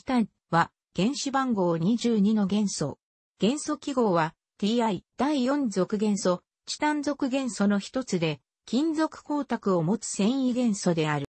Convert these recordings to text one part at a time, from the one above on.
チタンは原子番号22の元素。元素記号は TI 第4属元素、チタン属元素の一つで、金属光沢を持つ繊維元素である。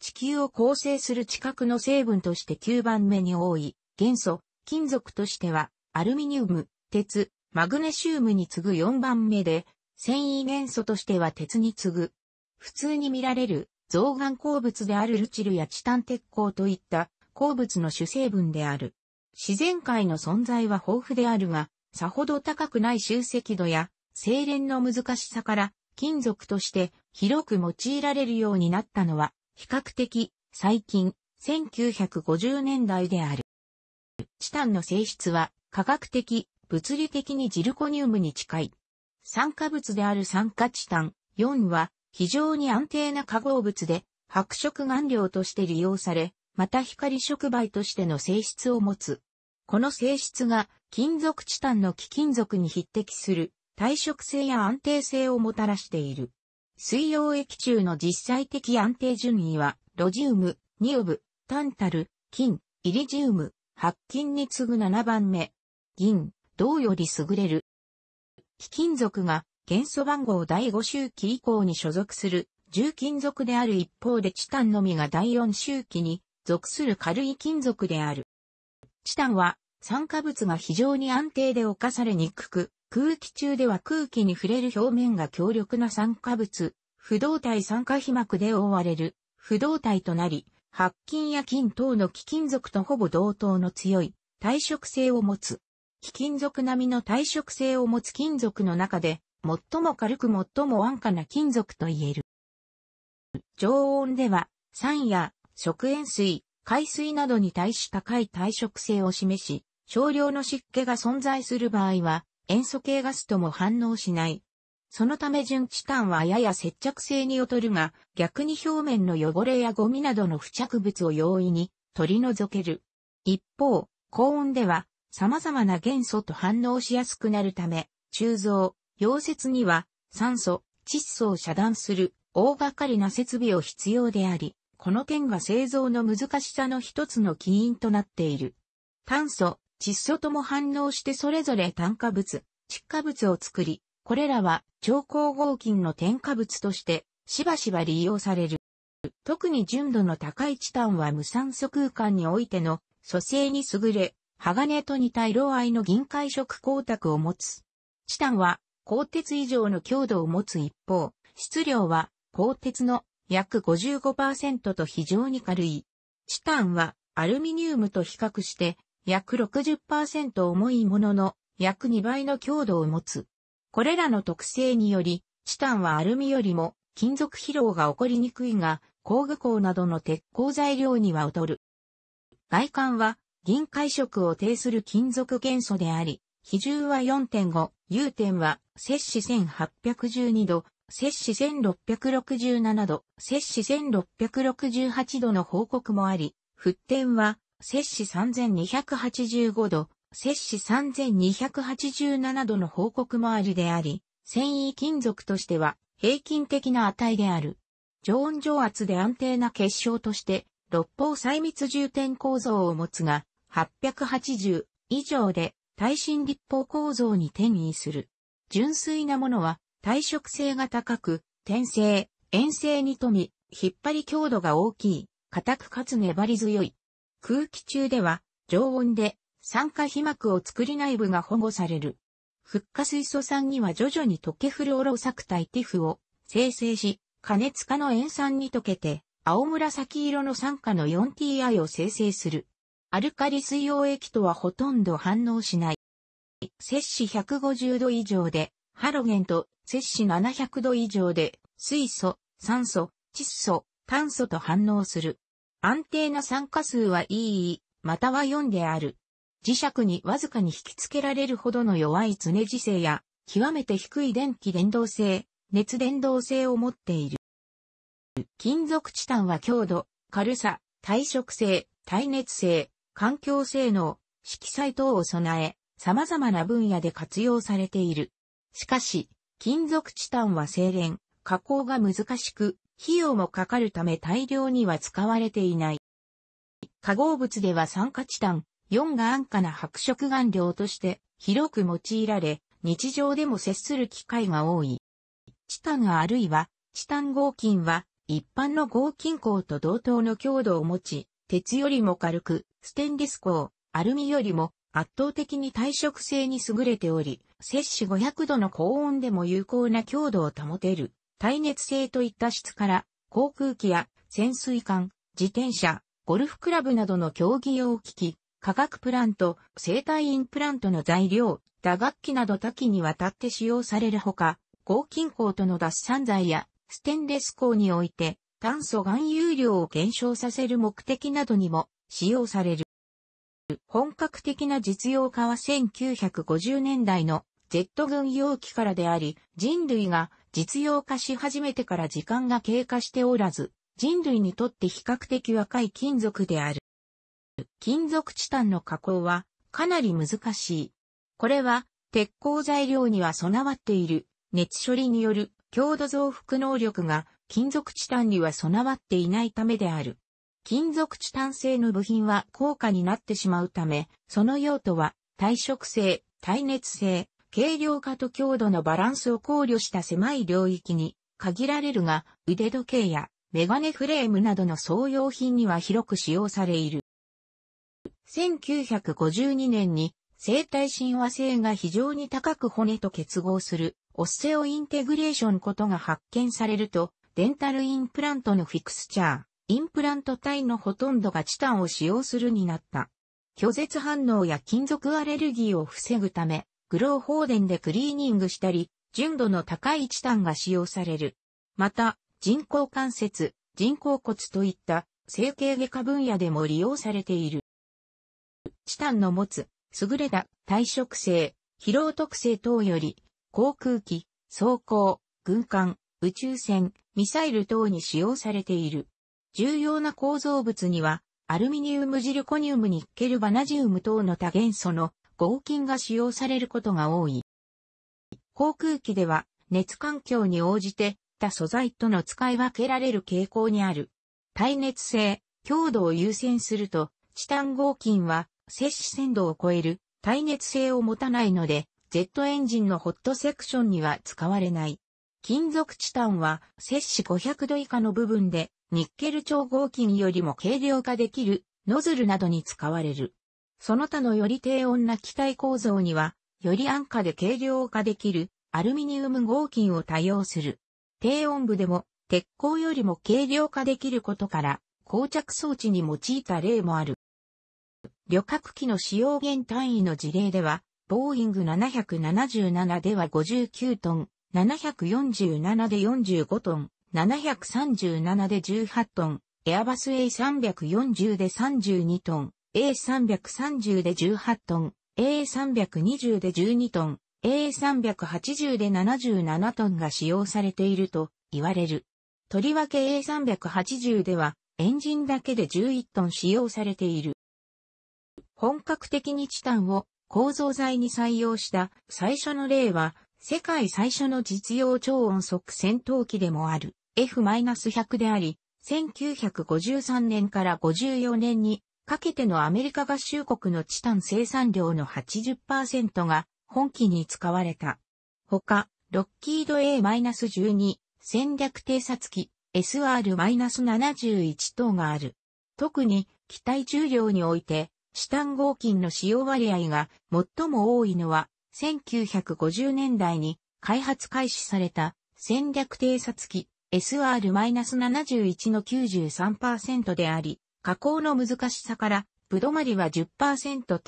地球を構成する地殻の成分として9番目に多い元素、金属としてはアルミニウム、鉄、マグネシウムに次ぐ4番目で、繊維元素としては鉄に次ぐ。普通に見られる造岩鉱物であるルチルやチタン鉄鋼といった鉱物の主成分である。自然界の存在は豊富であるが、さほど高くない集積度や、精錬の難しさから、金属として広く用いられるようになったのは、比較的最近、1950年代である。チタンの性質は、科学的、物理的にジルコニウムに近い。酸化物である酸化チタン4は、非常に安定な化合物で、白色顔料として利用され、また光触媒としての性質を持つ。この性質が金属チタンの貴金属に匹敵する耐食性や安定性をもたらしている。水溶液中の実際的安定順位は、ロジウム、ニオブ、タンタル、金、イリジウム、白金に次ぐ7番目。銀、銅より優れる。貴金属が元素番号第5周期以降に所属する重金属である一方でチタンのみが第4周期に属する軽い金属である。チタンは酸化物が非常に安定で侵されにくく、空気中では空気に触れる表面が強力な酸化物、不動体酸化皮膜で覆われる、不動体となり、白金や金等の貴金属とほぼ同等の強い耐食性を持つ。貴金属並みの耐食性を持つ金属の中で、最も軽く最も安価な金属と言える。常温では、酸や食塩水、海水などに対し高い耐食性を示し、少量の湿気が存在する場合は、塩素系ガスとも反応しない。そのため純チタンはやや接着性に劣るが、逆に表面の汚れやゴミなどの付着物を容易に取り除ける。一方、高温では様々な元素と反応しやすくなるため、鋳造、溶接には酸素、窒素を遮断する大掛かりな設備を必要であり、この点が製造の難しさの一つの起因となっている。炭素、窒素とも反応してそれぞれ炭化物、窒化物を作り、これらは超光合金の添加物としてしばしば利用される。特に純度の高いチタンは無酸素空間においての組成に優れ、鋼と似た色合いの銀灰色光沢を持つ。チタンは鋼鉄以上の強度を持つ一方、質量は鋼鉄の約55%と非常に軽い。チタンはアルミニウムと比較して約60%重いものの約2倍の強度を持つ。これらの特性により、チタンはアルミよりも金属疲労が起こりにくいが、工具工などの鉄鋼材料には劣る。外観は銀解色を呈する金属元素であり、比重は4.5、融点は摂氏1812度、摂氏1667度、摂氏1668度の報告もあり、沸点は、摂氏3285度、摂氏3287度の報告もありであり、繊維金属としては平均的な値である。常温常圧で安定な結晶として、六方細密重点構造を持つが、880以上で耐震立方構造に転移する。純粋なものは耐食性が高く、転生、遠征に富み、引っ張り強度が大きい、硬くかつ粘り強い。空気中では、常温で、酸化皮膜を作り内部が保護される。フッ化水素酸には徐々に溶けフるオロサクタイティフを生成し、加熱化の塩酸に溶けて、青紫色の酸化の 4Ti を生成する。アルカリ水溶液とはほとんど反応しない。摂氏150度以上でハロゲンと摂氏700度以上で水素、酸素、窒素、炭素と反応する。安定な酸化数は EE、または4である。磁石にわずかに引き付けられるほどの弱い常磁性や、極めて低い電気伝導性、熱伝導性を持っている。金属チタンは強度、軽さ、耐食性、耐熱性、環境性能、色彩等を備え、様々な分野で活用されている。しかし、金属チタンは精錬、加工が難しく、費用もかかるため大量には使われていない。化合物では酸化チタン、4が安価な白色顔料として広く用いられ、日常でも接する機会が多い。チタンあるいはチタン合金は一般の合金鋼と同等の強度を持ち、鉄よりも軽く、ステンレス鋼、アルミよりも圧倒的に耐食性に優れており、摂氏500度の高温でも有効な強度を保てる、耐熱性といった質から、航空機や潜水艦、自転車、ゴルフクラブなどの競技用機器、化学プラント、生体インプラントの材料、打楽器など多岐にわたって使用されるほか、合金鋼との脱散剤やステンレス鋼において炭素含有量を減少させる目的などにも使用される。本格的な実用化は1950年代の Z 軍用機からであり、人類が実用化し始めてから時間が経過しておらず、人類にとって比較的若い金属である。金属チタンの加工はかなり難しい。これは鉄鋼材料には備わっている熱処理による強度増幅能力が金属チタンには備わっていないためである。金属チタン製の部品は高価になってしまうため、その用途は耐食性、耐熱性、軽量化と強度のバランスを考慮した狭い領域に限られるが、腕時計やメガネフレームなどの総用品には広く使用されいる。1952年に生体親和性が非常に高く骨と結合するオッセオインテグレーションことが発見されると、デンタルインプラントのフィクスチャー、インプラント体のほとんどがチタンを使用するになった。拒絶反応や金属アレルギーを防ぐため、グロー放電でクリーニングしたり、純度の高いチタンが使用される。また、人工関節、人工骨といった整形外科分野でも利用されている。チタンの持つ優れた耐食性、疲労特性等より航空機、走行、軍艦、宇宙船、ミサイル等に使用されている。重要な構造物には、アルミニウムジルコニウムニッケルバナジウム等の多元素の合金が使用されることが多い。航空機では熱環境に応じて他素材との使い分けられる傾向にある。耐熱性、強度を優先すると、チタン合金は摂取1000度を超える耐熱性を持たないので、Z エンジンのホットセクションには使われない。金属チタンは摂取500度以下の部分でニッケル調合金よりも軽量化できるノズルなどに使われる。その他のより低温な機体構造には、より安価で軽量化できるアルミニウム合金を多用する。低温部でも鉄鋼よりも軽量化できることから、膠着装置に用いた例もある。旅客機の使用限単位の事例では、ボーイング777では59トン、747で45トン、737で18トン、エアバス A340 で32トン、A330 で18トン、A320 で12トン、A380 で77トンが使用されていると言われる。とりわけ A380 ではエンジンだけで11トン使用されている。本格的にチタンを構造材に採用した最初の例は世界最初の実用超音速戦闘機でもある。F-100 であり、1953年から54年にかけてのアメリカ合衆国のチタン生産量の80%が本機に使われた。ほか、ロッキード A-12 戦略偵察機 SR-71 等がある。特に機体重量において、チタン合金の使用割合が最も多いのは、1950年代に開発開始された戦略偵察機 SR-71 の93%であり、加工の難しさから、ぶどまりは10%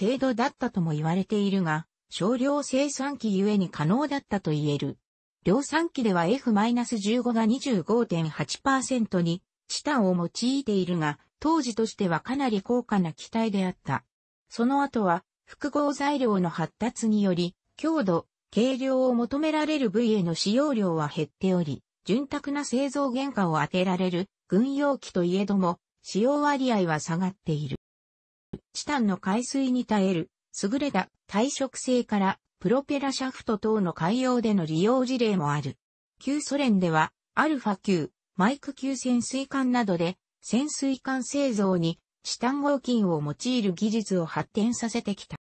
程度だったとも言われているが、少量生産機ゆえに可能だったと言える。量産機では F-15 が25.8%に、チタンを用いているが、当時としてはかなり高価な機体であった。その後は、複合材料の発達により、強度、軽量を求められる部位への使用量は減っており、潤沢な製造原価を当てられる軍用機といえども、使用割合は下がっている。チタンの海水に耐える、優れた耐食性からプロペラシャフト等の海洋での利用事例もある。旧ソ連では、アルファ級、マイク級潜水艦などで、潜水艦製造にチタン合金を用いる技術を発展させてきた。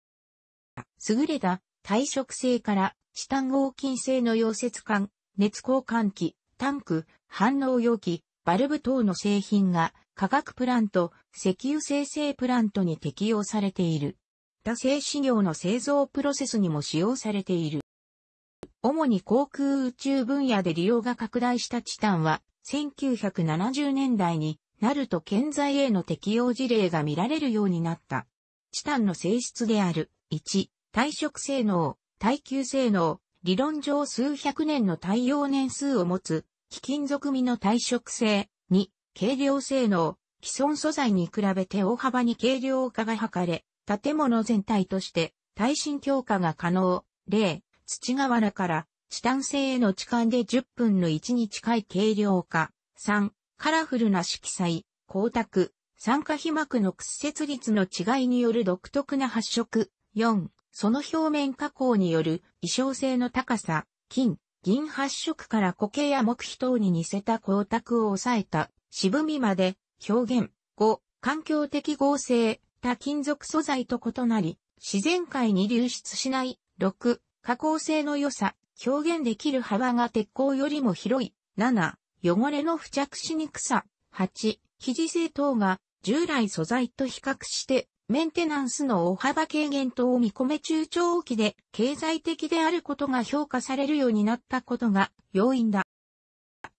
優れた耐食性からチタン合金製の溶接管、熱交換器、タンク、反応容器、バルブ等の製品が化学プラント、石油生成プラントに適用されている。他製資料の製造プロセスにも使用されている。主に航空宇宙分野で利用が拡大したチタンは、1970年代になると建材への適用事例が見られるようになった。チタンの性質である、1、耐食性能、耐久性能、理論上数百年の耐用年数を持つ、貴金属味の耐食性、2、軽量性能、既存素材に比べて大幅に軽量化が図れ、建物全体として耐震強化が可能。例、土瓦からチタン製への置換で10分の1に近い軽量化。3、カラフルな色彩、光沢、酸化皮膜の屈折率の違いによる独特な発色。4、その表面加工による衣装性の高さ、金、銀発色から固形や木皮等に似せた光沢を抑えた渋みまで表現。5、環境的合成、多金属素材と異なり、自然界に流出しない。6、加工性の良さ、表現できる幅が鉄鋼よりも広い。7、汚れの付着しにくさ。8、生地性等が従来素材と比較してメンテナンスの大幅軽減等を見込め中長期で経済的であることが評価されるようになったことが要因だ。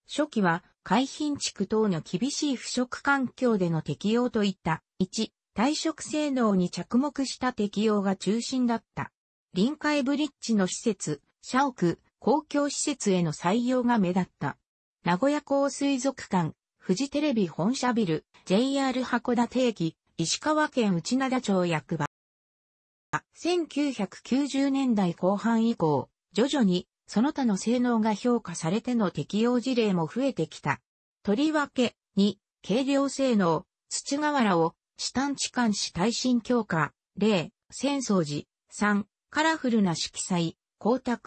初期は海浜地区等の厳しい腐食環境での適用といった、1、退職性能に着目した適用が中心だった。臨海ブリッジの施設、社屋、公共施設への採用が目立った。名古屋港水族館、富士テレビ本社ビル、JR 函館駅、石川県内灘町役場。1990年代後半以降、徐々にその他の性能が評価されての適用事例も増えてきた。とりわけ、2、軽量性能、土瓦を、タン地監視耐震強化、0、浅草寺、3、カラフルな色彩、光沢、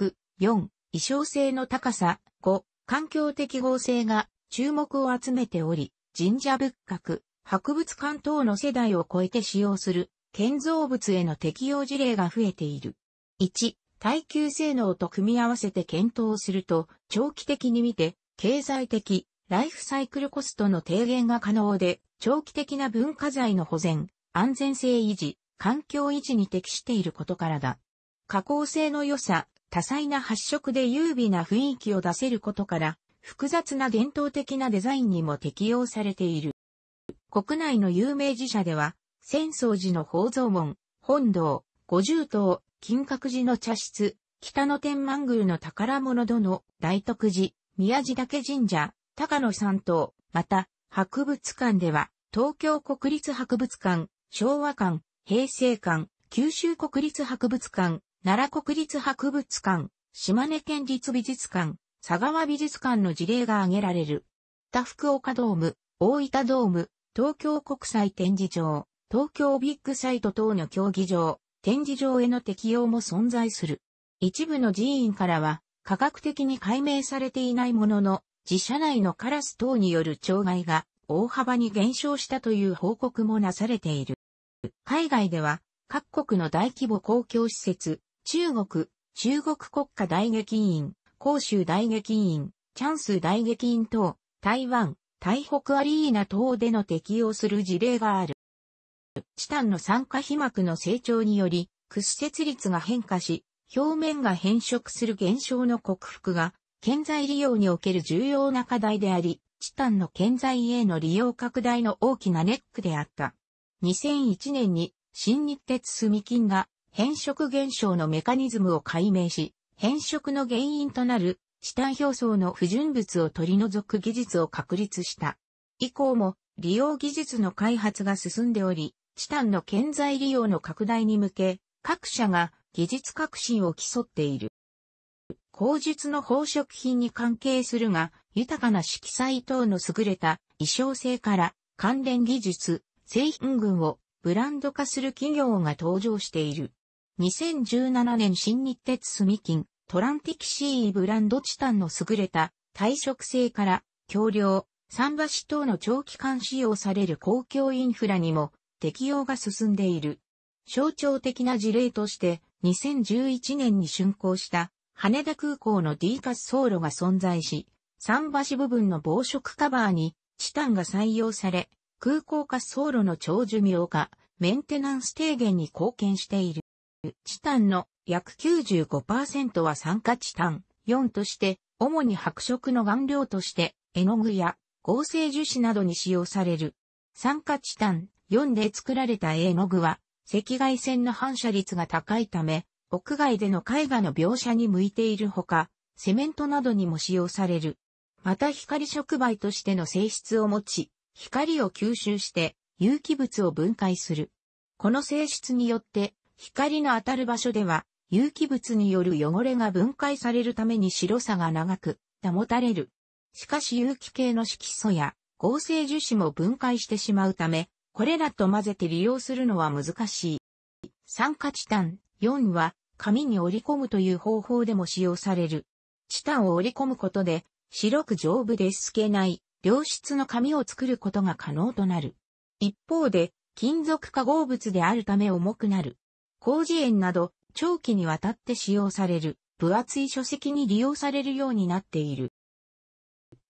4、衣装性の高さ、5、環境適合性が注目を集めており、神社仏閣、博物館等の世代を超えて使用する建造物への適用事例が増えている。1、耐久性能と組み合わせて検討すると、長期的に見て、経済的、ライフサイクルコストの低減が可能で、長期的な文化財の保全、安全性維持、環境維持に適していることからだ。加工性の良さ、多彩な発色で優美な雰囲気を出せることから、複雑な伝統的なデザインにも適用されている。国内の有名寺社では、浅草寺の宝蔵門、本堂、五重塔、金閣寺の茶室、北野天満宮の宝物殿、大徳寺、宮地岳神社、高野山等、また、博物館では、東京国立博物館、昭和館、平成館、九州国立博物館、奈良国立博物館、島根県立美術館、佐川美術館の事例が挙げられる。北福岡ドーム、大分ドーム、東京国際展示場、東京ビッグサイト等の競技場、展示場への適用も存在する。一部の寺院からは、科学的に解明されていないものの、自社内のカラス等による障害が大幅に減少したという報告もなされている。海外では、各国の大規模公共施設、中国、中国国家大劇院、広州大劇院、チャンス大劇院等、台湾、台北アリーナ等での適用する事例がある。チタンの酸化皮膜の成長により、屈折率が変化し、表面が変色する現象の克服が、建材利用における重要な課題であり、チタンの建材への利用拡大の大きなネックであった。2001年に新日鉄住金が変色現象のメカニズムを解明し、変色の原因となる地ン表層の不純物を取り除く技術を確立した。以降も利用技術の開発が進んでおり、チタンの建材利用の拡大に向け、各社が技術革新を競っている。口述の宝飾品に関係するが、豊かな色彩等の優れた衣装性から関連技術、製品群をブランド化する企業が登場している。2017年新日鉄住金、トランティキシーブランドチタンの優れた耐食性から橋梁、桟橋等の長期間使用される公共インフラにも適用が進んでいる。象徴的な事例として2011年に竣工した羽田空港の D 滑走路が存在し、桟橋部分の防食カバーにチタンが採用され、空港滑走路の長寿命化、メンテナンス低減に貢献している。チタンの約95%は酸化チタン4として、主に白色の顔料として、絵の具や合成樹脂などに使用される。酸化チタン4で作られた絵の具は、赤外線の反射率が高いため、屋外での絵画の描写に向いているほか、セメントなどにも使用される。また光触媒としての性質を持ち、光を吸収して有機物を分解する。この性質によって、光の当たる場所では有機物による汚れが分解されるために白さが長く保たれる。しかし有機系の色素や合成樹脂も分解してしまうため、これらと混ぜて利用するのは難しい。酸化チタン4は紙に折り込むという方法でも使用される。チタンを折り込むことで白く丈夫で透けない良質の紙を作ることが可能となる。一方で金属化合物であるため重くなる。工事園など長期にわたって使用される、分厚い書籍に利用されるようになっている。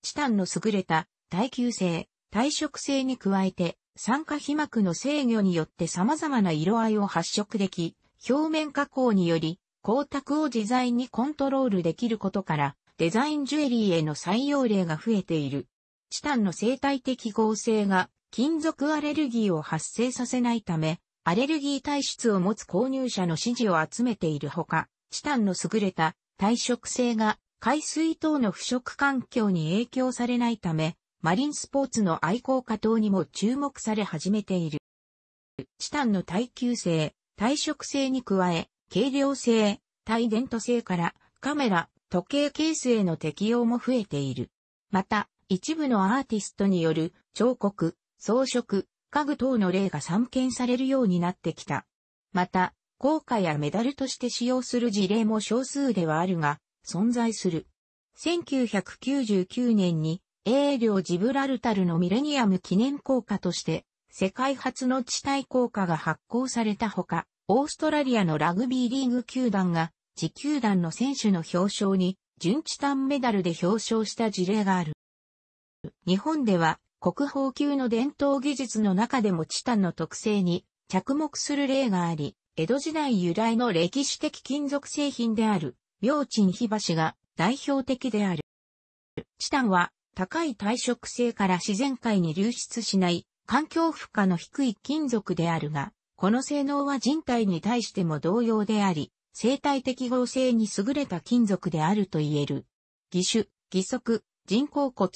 チタンの優れた耐久性、耐食性に加えて、酸化皮膜の制御によって様々な色合いを発色でき、表面加工により光沢を自在にコントロールできることから、デザインジュエリーへの採用例が増えている。チタンの生態的合成が金属アレルギーを発生させないため、アレルギー体質を持つ購入者の支持を集めているほか、チタンの優れた耐食性が海水等の腐食環境に影響されないため、マリンスポーツの愛好家等にも注目され始めている。チタンの耐久性、耐食性に加え、軽量性、耐電塗性からカメラ、時計ケースへの適用も増えている。また、一部のアーティストによる彫刻、装飾、家具等の例が散見されるようになってきた。また、効果やメダルとして使用する事例も少数ではあるが、存在する。1999年に、英領ジブラルタルのミレニアム記念効果として、世界初の地帯効果が発行されたほか、オーストラリアのラグビーリーグ球団が、自球団の選手の表彰に、準チタンメダルで表彰した事例がある。日本では、国宝級の伝統技術の中でもチタンの特性に着目する例があり、江戸時代由来の歴史的金属製品である、明鎮火箸が代表的である。チタンは高い耐食性から自然界に流出しない環境負荷の低い金属であるが、この性能は人体に対しても同様であり、生態適合性に優れた金属であると言える。義手、義足、人工骨、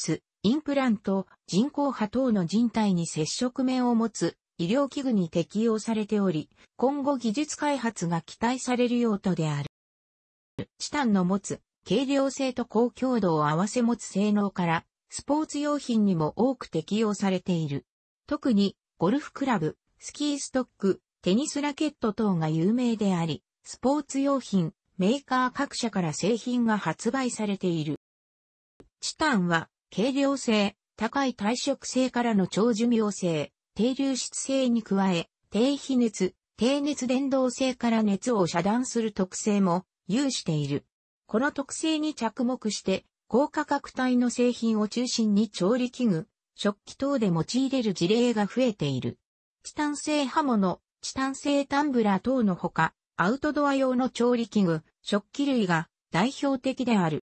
インプラント、人工波等の人体に接触面を持つ医療器具に適用されており、今後技術開発が期待される用途である。チタンの持つ軽量性と高強度を合わせ持つ性能から、スポーツ用品にも多く適用されている。特に、ゴルフクラブ、スキーストック、テニスラケット等が有名であり、スポーツ用品、メーカー各社から製品が発売されている。チタンは軽量性、高い耐食性からの長寿命性、低流出性に加え、低比熱、低熱伝導性から熱を遮断する特性も有している。この特性に着目して、高価格帯の製品を中心に調理器具、食器等で用いれる事例が増えている。チタン製刃物、チタン製タンブラー等のほか、アウトドア用の調理器具、食器類が代表的である。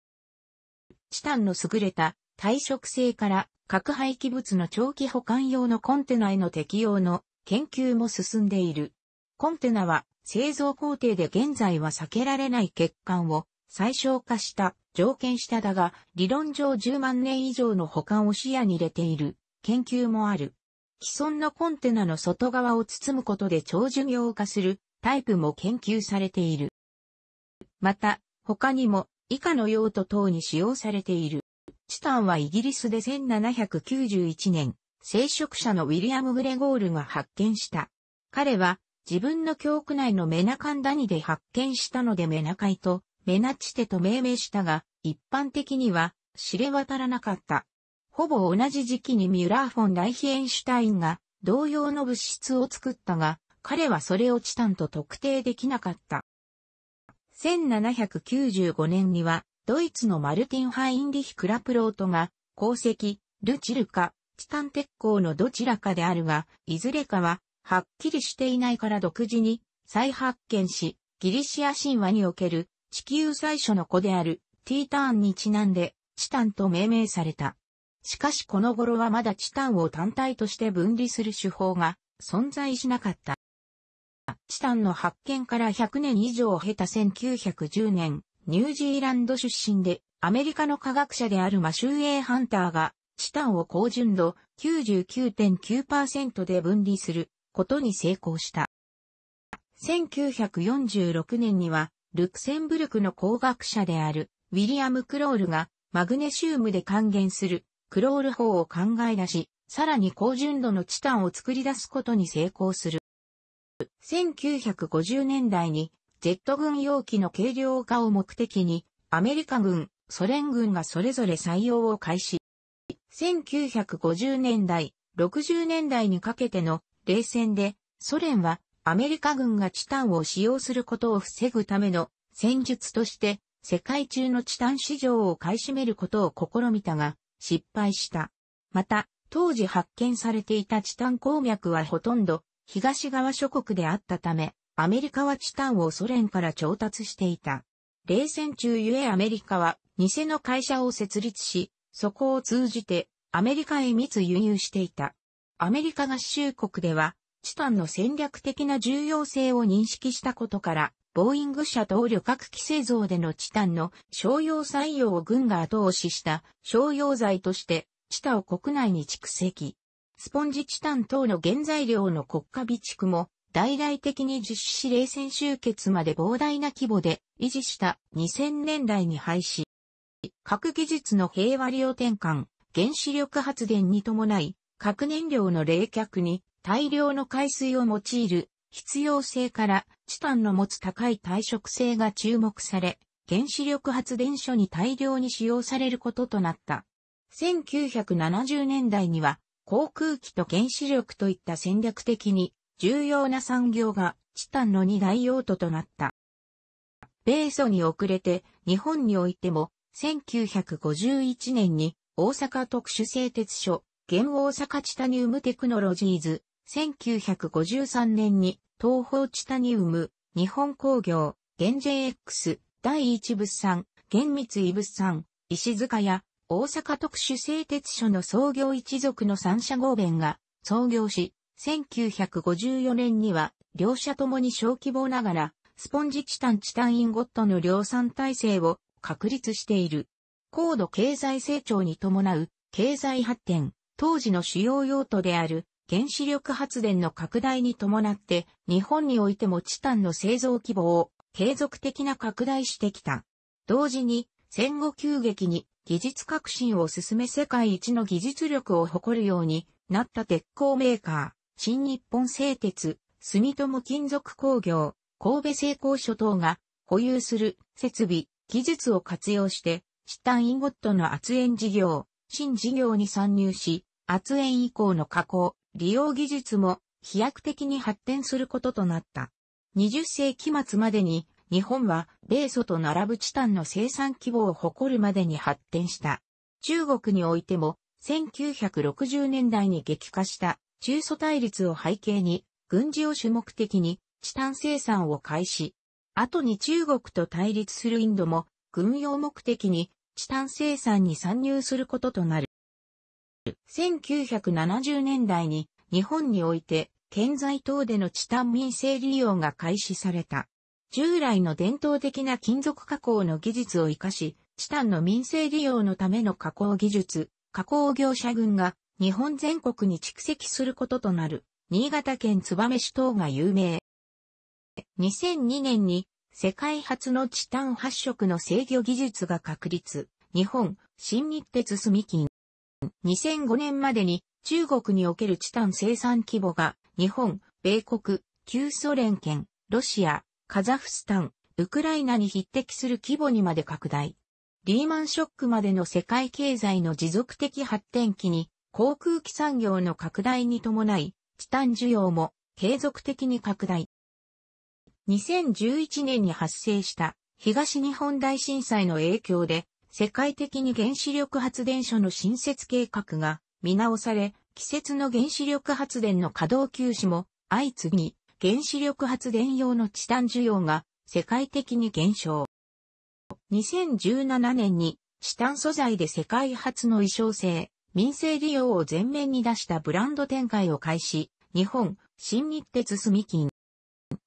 チタンの優れた耐食性から核廃棄物の長期保管用のコンテナへの適用の研究も進んでいる。コンテナは製造工程で現在は避けられない欠陥を最小化した条件下だが理論上10万年以上の保管を視野に入れている研究もある。既存のコンテナの外側を包むことで長寿命化するタイプも研究されている。また他にも以下の用途等に使用されている。チタンはイギリスで1791年、聖職者のウィリアム・グレゴールが発見した。彼は自分の教区内のメナカンダニで発見したのでメナカイとメナチテと命名したが、一般的には知れ渡らなかった。ほぼ同じ時期にミュラー・フォン・ライヒエンシュタインが同様の物質を作ったが、彼はそれをチタンと特定できなかった。1795年にはドイツのマルティン・ハインリヒ・クラプロートが、鉱石、ルチルか、チタン鉄鋼のどちらかであるが、いずれかは、はっきりしていないから独自に再発見し、ギリシア神話における地球最初の子であるティーターンにちなんでチタンと命名された。しかしこの頃はまだチタンを単体として分離する手法が存在しなかった。チタンの発見から100年以上を経た1910年、ニュージーランド出身で、アメリカの科学者であるマシュー・エイ・ハンターが、チタンを高純度99.9%で分離することに成功した。1946年には、ルクセンブルクの工学者であるウィリアム・クロールがマグネシウムで還元するクロール法を考え出し、さらに高純度のチタンを作り出すことに成功する。1950年代にジェット軍容器の軽量化を目的に、アメリカ軍、ソ連軍がそれぞれ採用を開始。1950年代、60年代にかけての冷戦で、ソ連はアメリカ軍がチタンを使用することを防ぐための戦術として、世界中のチタン市場を買い占めることを試みたが、失敗した。また、当時発見されていたチタン鉱脈はほとんど東側諸国であったため、アメリカはチタンをソ連から調達していた。冷戦中ゆえアメリカは偽の会社を設立し、そこを通じてアメリカへ密輸入していた。アメリカ合衆国では、チタンの戦略的な重要性を認識したことから、ボーイング社と旅客機製造でのチタンの商用採用を軍が後押しした商用材としてチタを国内に蓄積。スポンジチタン等の原材料の国家備蓄も大々的に実施し冷戦終結まで膨大な規模で維持した2000年代に廃止。核技術の平和利用転換、原子力発電に伴い、核燃料の冷却に大量の海水を用いる必要性からチタンの持つ高い耐食性が注目され、原子力発電所に大量に使用されることとなった。1970年代には航空機と原子力といった戦略的に重要な産業がチタンの二大用途となった。米ソに遅れて日本においても1951年に大阪特殊製鉄所、現大阪チタニウムテクノロジーズ、1953年に東方チタニウム、日本工業、現 JX、第一物産、現三井物産、石塚屋、大阪特殊製鉄所の創業一族の三社合弁が創業し、1954年には、両社ともに小規模ながら、スポンジチタンチタンインゴットの量産体制を確立している。高度経済成長に伴う経済発展、当時の主要用途である原子力発電の拡大に伴って日本においてもチタンの製造規模を継続的な拡大してきた。同時に戦後急激に技術革新を進め世界一の技術力を誇るようになった鉄鋼メーカー。新日本製鉄、住友金属工業、神戸製鋼所等が保有する設備、技術を活用して、シタンインゴットの圧縁事業、新事業に参入し、圧縁以降の加工、利用技術も飛躍的に発展することとなった。20世紀末までに日本は米ソと並ぶチタンの生産規模を誇るまでに発展した。中国においても1960年代に激化した中祖対立を背景に、軍事を主目的に、チタン生産を開始。後に中国と対立するインドも、軍用目的に、チタン生産に参入することとなる。1970年代に、日本において、建材等でのチタン民生利用が開始された。従来の伝統的な金属加工の技術を活かし、チタンの民生利用のための加工技術、加工業者群が日本全国に蓄積することとなる、新潟県燕市等が有名。2002年に世界初のチタン発色の制御技術が確立、日本、新日鉄住金。2005年までに中国におけるチタン生産規模が日本、米国、旧ソ連圏、ロシア、カザフスタン、ウクライナに匹敵する規模にまで拡大。リーマンショックまでの世界経済の持続的発展期に航空機産業の拡大に伴い、チタン需要も継続的に拡大。2011年に発生した東日本大震災の影響で、世界的に原子力発電所の新設計画が見直され、季節の原子力発電の稼働休止も相次ぎ、原子力発電用のチタン需要が世界的に減少。2017年にチタン素材で世界初の衣装性、民生利用を前面に出したブランド展開を開始、日本、新日鉄住金。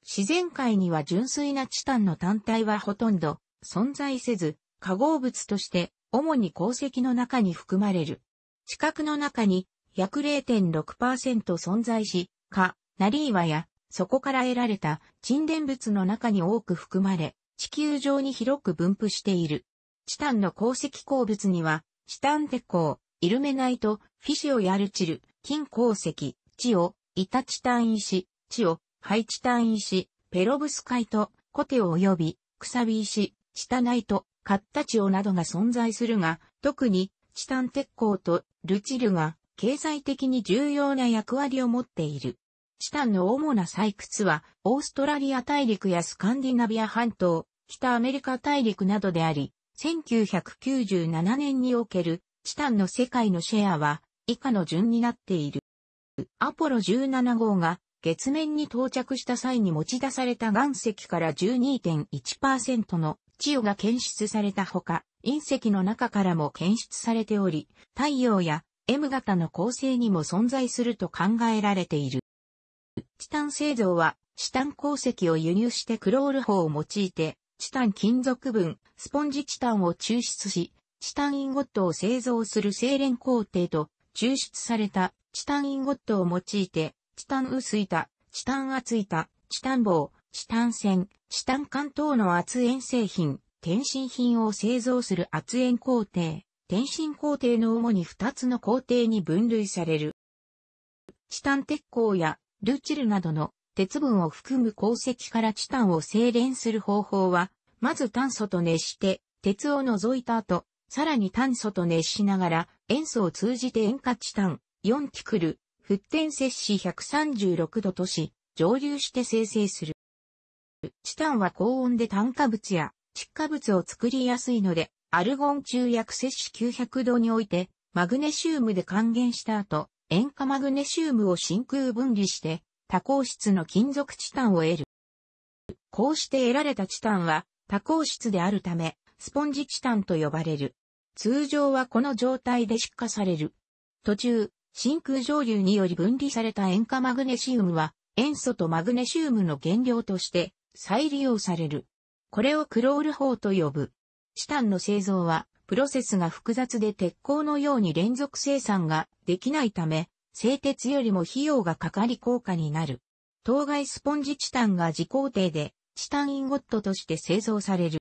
自然界には純粋なチタンの単体はほとんど存在せず、化合物として主に鉱石の中に含まれる。地殻の中に約0.6%存在し、か、ナリーワや、そこから得られた沈殿物の中に多く含まれ、地球上に広く分布している。チタンの鉱石鉱物には、チタン鉄鋼、イルメナイト、フィシオヤルチル、金鉱石、チオ、イタチタン石、チオ、ハイチタン石、ペロブスカイト、コテオ及び、クサビ石、チタナイト、カッタチオなどが存在するが、特に、チタン鉄鋼とルチルが経済的に重要な役割を持っている。チタンの主な採掘は、オーストラリア大陸やスカンディナビア半島、北アメリカ大陸などであり、1997年におけるチタンの世界のシェアは以下の順になっている。アポロ17号が月面に到着した際に持ち出された岩石から12.1%の地オが検出されたほか、隕石の中からも検出されており、太陽や M 型の構成にも存在すると考えられている。チタン製造は、チタン鉱石を輸入してクロール法を用いて、チタン金属分、スポンジチタンを抽出し、チタンインゴットを製造する精錬工程と、抽出されたチタンインゴットを用いて、チタン薄板、チタン厚板、チタン棒、チタン線、チタン管等の圧延製品、転身品を製造する圧延工程、転身工程の主に2つの工程に分類される。チタン鉄鋼やルチルなどの鉄分を含む鉱石からチタンを精錬する方法は、まず炭素と熱して、鉄を除いた後、さらに炭素と熱しながら、塩素を通じて塩化チタン、4キクル、沸点摂氏136度とし、蒸留して生成する。チタンは高温で炭化物や窒化物を作りやすいので、アルゴン中薬摂氏900度において、マグネシウムで還元した後、塩化マグネシウムを真空分離して、多孔質の金属チタンを得る。こうして得られたチタンは多孔質であるため、スポンジチタンと呼ばれる。通常はこの状態で出荷される。途中、真空蒸留により分離された塩化マグネシウムは、塩素とマグネシウムの原料として再利用される。これをクロール法と呼ぶ。チタンの製造は、プロセスが複雑で鉄鋼のように連続生産ができないため、製鉄よりも費用がかかり効果になる。当該スポンジチタンが自工程でチタンインゴットとして製造される。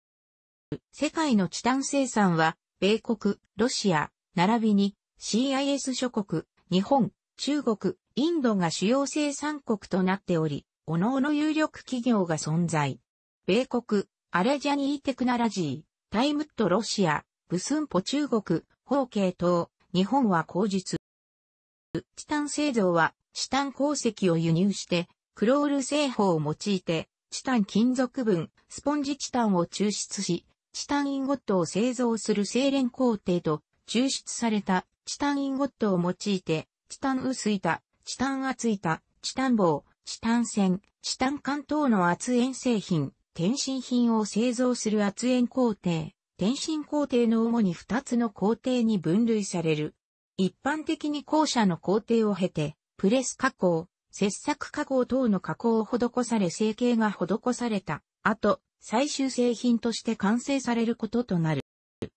世界のチタン生産は、米国、ロシア、並びに CIS 諸国、日本、中国、インドが主要生産国となっており、各々有力企業が存在。米国、アレジャニーテクナラジー、タイムットロシア、ブスンポ中国、ケ形等、日本は口実。チタン製造は、チタン鉱石を輸入して、クロール製法を用いて、チタン金属分、スポンジチタンを抽出し、チタンインゴットを製造する精錬工程と、抽出されたチタンインゴットを用いて、チタン薄板、チタン厚板、チタン棒、チタン線、チタン管等の圧縁製品、転身品を製造する圧縁工程、転身工程の主に2つの工程に分類される。一般的に後者の工程を経て、プレス加工、切削加工等の加工を施され成形が施されたと、最終製品として完成されることとなる。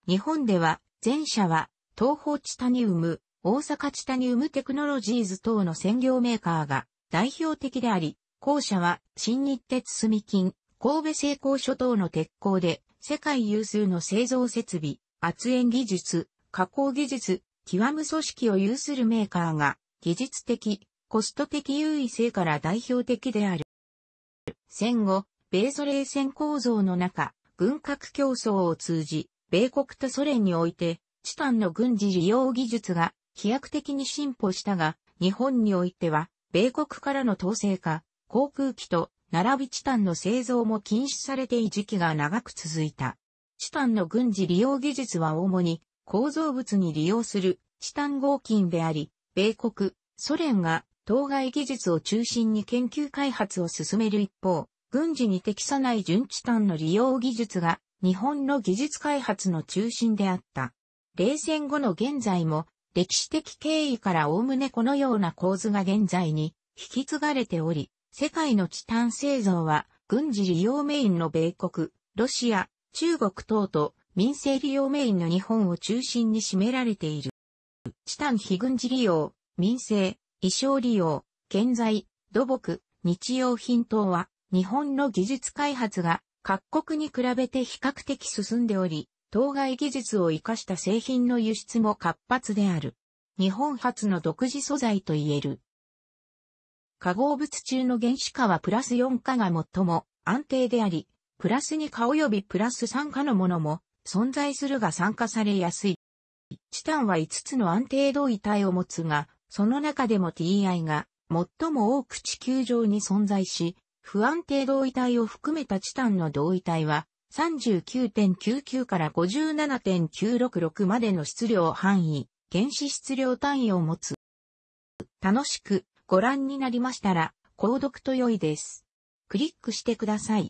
日本では、前者は、東方チタニウム、大阪チタニウムテクノロジーズ等の専業メーカーが代表的であり、後者は新日鉄住金、神戸製鋼所等の鉄鋼で世界有数の製造設備、圧縁技術、加工技術、極む組織を有するメーカーが技術的、コスト的優位性から代表的である。戦後、米ソ冷戦構造の中、軍拡競争を通じ、米国とソ連において、チタンの軍事利用技術が飛躍的に進歩したが、日本においては、米国からの統制化、航空機と並びチタンの製造も禁止されてい時期が長く続いた。チタンの軍事利用技術は主に構造物に利用するチタン合金であり、米国、ソ連が当該技術を中心に研究開発を進める一方、軍事に適さない純チタンの利用技術が日本の技術開発の中心であった。冷戦後の現在も歴史的経緯からおおむねこのような構図が現在に引き継がれており、世界のチタン製造は軍事利用メインの米国、ロシア、中国等と民生利用メインの日本を中心に占められている。チタン非軍事利用、民生、衣装利用、建材、土木、日用品等は日本の技術開発が各国に比べて比較的進んでおり、当該技術を活かした製品の輸出も活発である。日本初の独自素材と言える。化合物中の原子化はプラス4化が最も安定であり、プラス2化及びプラス3化のものも存在するが酸化されやすい。チタンは5つの安定同位体を持つが、その中でも TI が最も多く地球上に存在し、不安定同位体を含めたチタンの同位体は、39.99から57.966までの質量範囲、原子質量単位を持つ。楽しくご覧になりましたら、購読と良いです。クリックしてください。